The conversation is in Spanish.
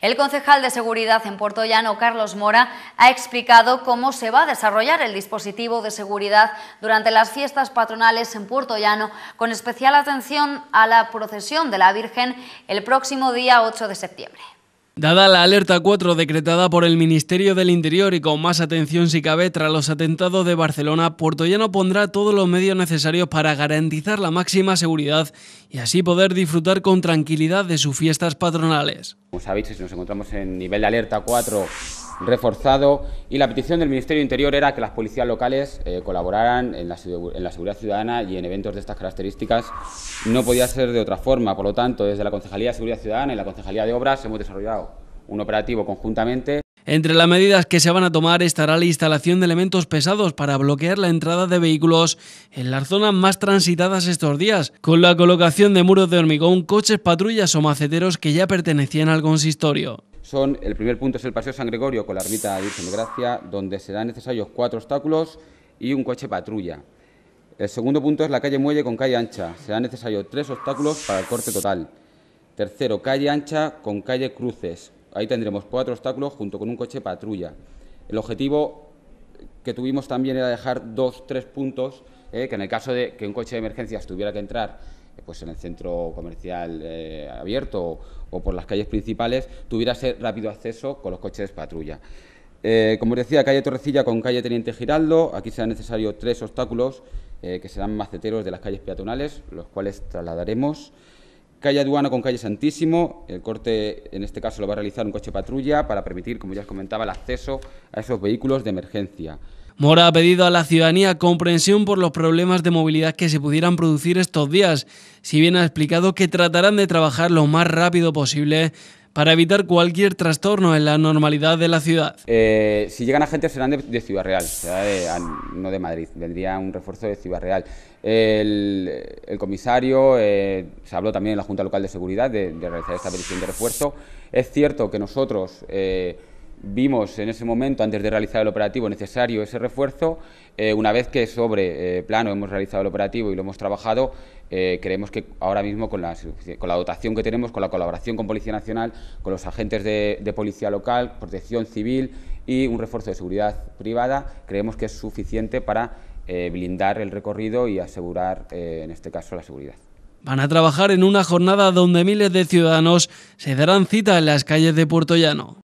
El concejal de Seguridad en Puerto Llano, Carlos Mora, ha explicado cómo se va a desarrollar el dispositivo de seguridad durante las fiestas patronales en Puerto Llano, con especial atención a la procesión de la Virgen el próximo día 8 de septiembre. Dada la alerta 4 decretada por el Ministerio del Interior y con más atención si cabe tras los atentados de Barcelona, Llano pondrá todos los medios necesarios para garantizar la máxima seguridad y así poder disfrutar con tranquilidad de sus fiestas patronales. Como sabéis, nos encontramos en nivel de alerta 4 reforzado y la petición del Ministerio Interior era que las policías locales eh, colaboraran en la, en la, seguridad ciudadana y en eventos de estas características no podía ser de otra forma. Por lo tanto, desde la Concejalía de Seguridad Ciudadana y la Concejalía de Obras hemos desarrollado un operativo conjuntamente. Entre las medidas que se van a tomar estará la instalación de elementos pesados para bloquear la entrada de vehículos en las zonas más transitadas estos días, con la colocación de muros de hormigón, coches patrullas o maceteros que ya pertenecían al consistorio el primer punto es el Paseo San Gregorio con la Ermita de Virgen de Gracia, donde serán necesarios cuatro obstáculos y un coche patrulla. El segundo punto es la calle Muelle con calle ancha. Serán necesarios tres obstáculos para el corte total. Tercero, calle ancha con calle cruces. Ahí tendremos cuatro obstáculos junto con un coche patrulla. El objetivo que tuvimos también era dejar dos, tres puntos, eh, que en el caso de que un coche de emergencia tuviera que entrar pues en el centro comercial eh, abierto o, por las calles principales, tuviera ser rápido acceso con los coches de patrulla. Eh, como os decía, calle Torrecilla con calle Teniente Giraldo, aquí serán necesarios tres obstáculos eh, que serán maceteros de las calles peatonales, los cuales trasladaremos. Calle Aduana con calle Santísimo, el corte en este caso lo va a realizar un coche patrulla para permitir, como ya os comentaba, el acceso a esos vehículos de emergencia. Mora ha pedido a la ciudadanía comprensión por los problemas de movilidad que se pudieran producir estos días, si bien ha explicado que tratarán de trabajar lo más rápido posible para evitar cualquier trastorno en la normalidad de la ciudad. Eh, si llegan agentes serán de, Ciudad Real, ah, no de Madrid, vendría un refuerzo de Ciudad Real. El, comisario, eh, se habló también en la Junta Local de Seguridad de, realizar esta petición de refuerzo. Es cierto que nosotros... Eh, vimos en ese momento, antes de realizar el operativo, necesario ese refuerzo. Eh, una vez que sobre eh, plano hemos realizado el operativo y lo hemos trabajado, eh, creemos que ahora mismo con la, dotación que tenemos, con la colaboración con Policía Nacional, con los agentes de, de policía local, protección civil y un refuerzo de seguridad privada, creemos que es suficiente para blindar el recorrido y asegurar, en este caso, la seguridad. Van a trabajar en una jornada donde miles de ciudadanos se darán cita en las calles de Puerto Llano.